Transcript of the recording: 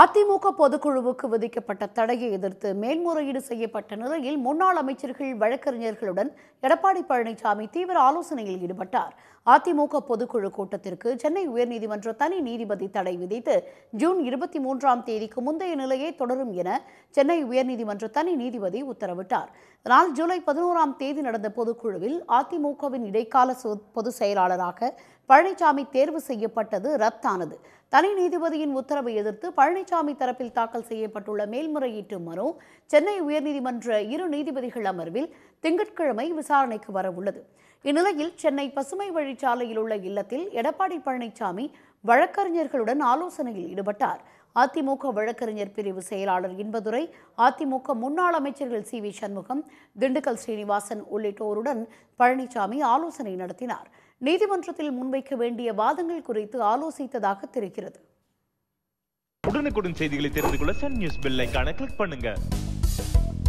அதிமுக பொதுக்குழுவுக்கு விதிக்கப்பட்ட தடையை எதிர்த்து மேல்முறையீடு செய்யப்பட்ட நிலையில் முன்னாள் அமைச்சர்கள் வழக்கறிஞர்களுடன் எடப்பாடி பழனிசாமி தீவிர ஆலோசனையில் ஈடுபட்டார் அதிமுக பொதுக்குழு கூட்டத்திற்கு சென்னை உயர்நீதிமன்ற தனி நீதிபதி தடை விதித்து ஜூன் இருபத்தி மூன்றாம் தேதிக்கு முந்தைய நிலையே தொடரும் என சென்னை உயர்நீதிமன்ற தனி நீதிபதி உத்தரவிட்டார் இதனால் ஜூலை பதினோராம் தேதி நடந்த பொதுக்குழுவில் அதிமுகவின் இடைக்கால பொதுச் செயலாளராக பழனிசாமி தேர்வு செய்யப்பட்டது ரத்தானது தனி நீதிபதியின் உத்தரவை எதிர்த்து பழனிசாமி தரப்பில் தாக்கல் செய்யப்பட்டுள்ள மேல்முறையீட்டு மனு சென்னை உயர்நீதிமன்ற இரு நீதிபதிகள் அமர்வில் திங்கட்கிழமை விசாரணைக்கு வரவுள்ளது இந்நிலையில் சென்னை பசுமை வழிச்சாலையில் உள்ள இல்லத்தில் எடப்பாடி பழனிசாமி வழக்கறிஞர்களுடன் ஆலோசனையில் ஈடுபட்டார் அதிமுக வழக்கறிஞர் பிரிவு செயலாளர் இன்பதுரை அதிமுக முன்னாள் அமைச்சர்கள் சி வி சண்முகம் திண்டுக்கல் ஸ்ரீனிவாசன் உள்ளிட்டோருடன் பழனிசாமி ஆலோசனை நடத்தினார் நீதிமன்றத்தில் முன்வைக்க வேண்டிய வாதங்கள் குறித்து ஆலோசித்ததாக தெரிகிறது உடனுக்குடன் செய்திகளை தெரிந்து கொள்ள சன் நியூஸ் பெல் ஐக்கான கிளிக் பண்ணுங்க